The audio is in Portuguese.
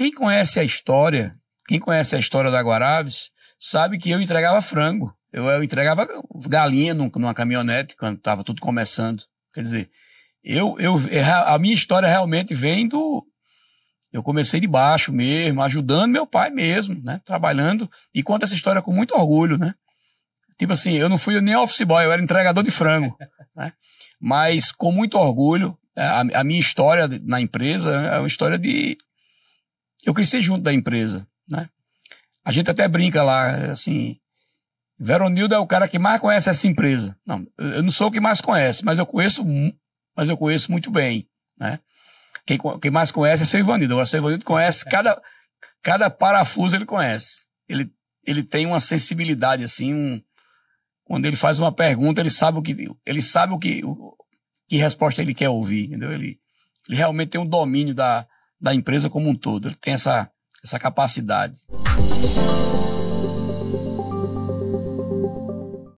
quem conhece a história, quem conhece a história da Guaraves, sabe que eu entregava frango. Eu, eu entregava galinha numa caminhonete quando estava tudo começando. Quer dizer, eu, eu, é, a minha história realmente vem do. Eu comecei de baixo mesmo, ajudando meu pai mesmo, né? Trabalhando. E conto essa história com muito orgulho, né? Tipo assim, eu não fui nem office boy, eu era entregador de frango, né? Mas com muito orgulho, a, a minha história na empresa é uma história de eu cresci junto da empresa, né? A gente até brinca lá, assim, Veronildo é o cara que mais conhece essa empresa. Não, eu não sou o que mais conhece, mas eu conheço, mas eu conheço muito bem, né? Quem, quem mais conhece é seu Ivanildo. O seu Ivanildo conhece é. cada, cada parafuso ele conhece. Ele, ele tem uma sensibilidade, assim, um, quando ele faz uma pergunta, ele sabe o que, ele sabe o que, o, que resposta ele quer ouvir, entendeu? Ele, ele realmente tem um domínio da, da empresa como um todo. Ele tem essa, essa capacidade.